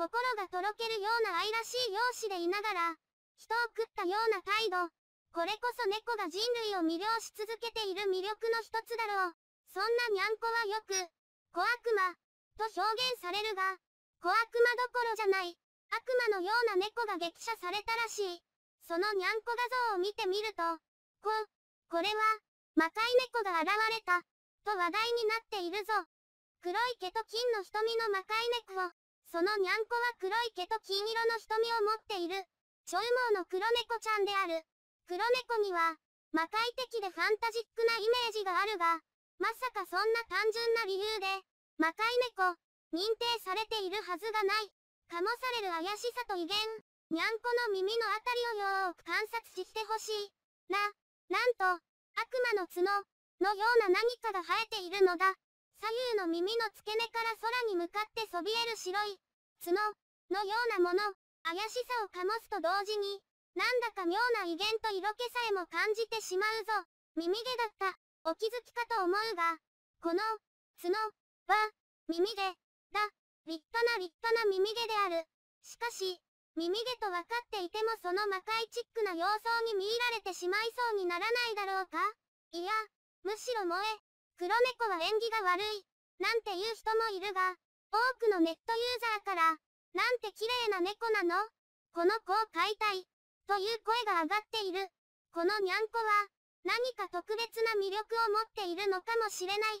心がとろけるような愛らしい容姿でいながら、人を食ったような態度。これこそ猫が人類を魅了し続けている魅力の一つだろう。そんなにゃんこはよく、小悪魔、と表現されるが、小悪魔どころじゃない、悪魔のような猫が激写されたらしい。そのにゃんこ画像を見てみると、こ、これは、魔界猫が現れた、と話題になっているぞ。黒い毛と金の瞳の魔界猫を、そのにゃんこは黒い毛と金色の瞳を持っている。長毛の黒猫ちゃんである。黒猫には、魔界的でファンタジックなイメージがあるが、まさかそんな単純な理由で、魔界猫、認定されているはずがない。かもされる怪しさと威厳、にゃんこの耳のあたりをよーく観察してほしい。な、なんと、悪魔の角、のような何かが生えているのだ。左右の耳の付け根から空に向かってそびえる白い、角、のようなもの、怪しさを醸すと同時に、なんだか妙な威厳と色気さえも感じてしまうぞ。耳毛だった、お気づきかと思うが、この、角、は、耳毛、だ、立派な立派な耳毛である。しかし、耳毛と分かっていてもその魔界チックな様相に見入られてしまいそうにならないだろうかいや、むしろ萌え、黒猫は縁起が悪い、なんて言う人もいるが、多くのネットユーザーから、なんて綺麗な猫なのこの子を飼いたい、という声が上がっている。このにゃんこは、何か特別な魅力を持っているのかもしれない。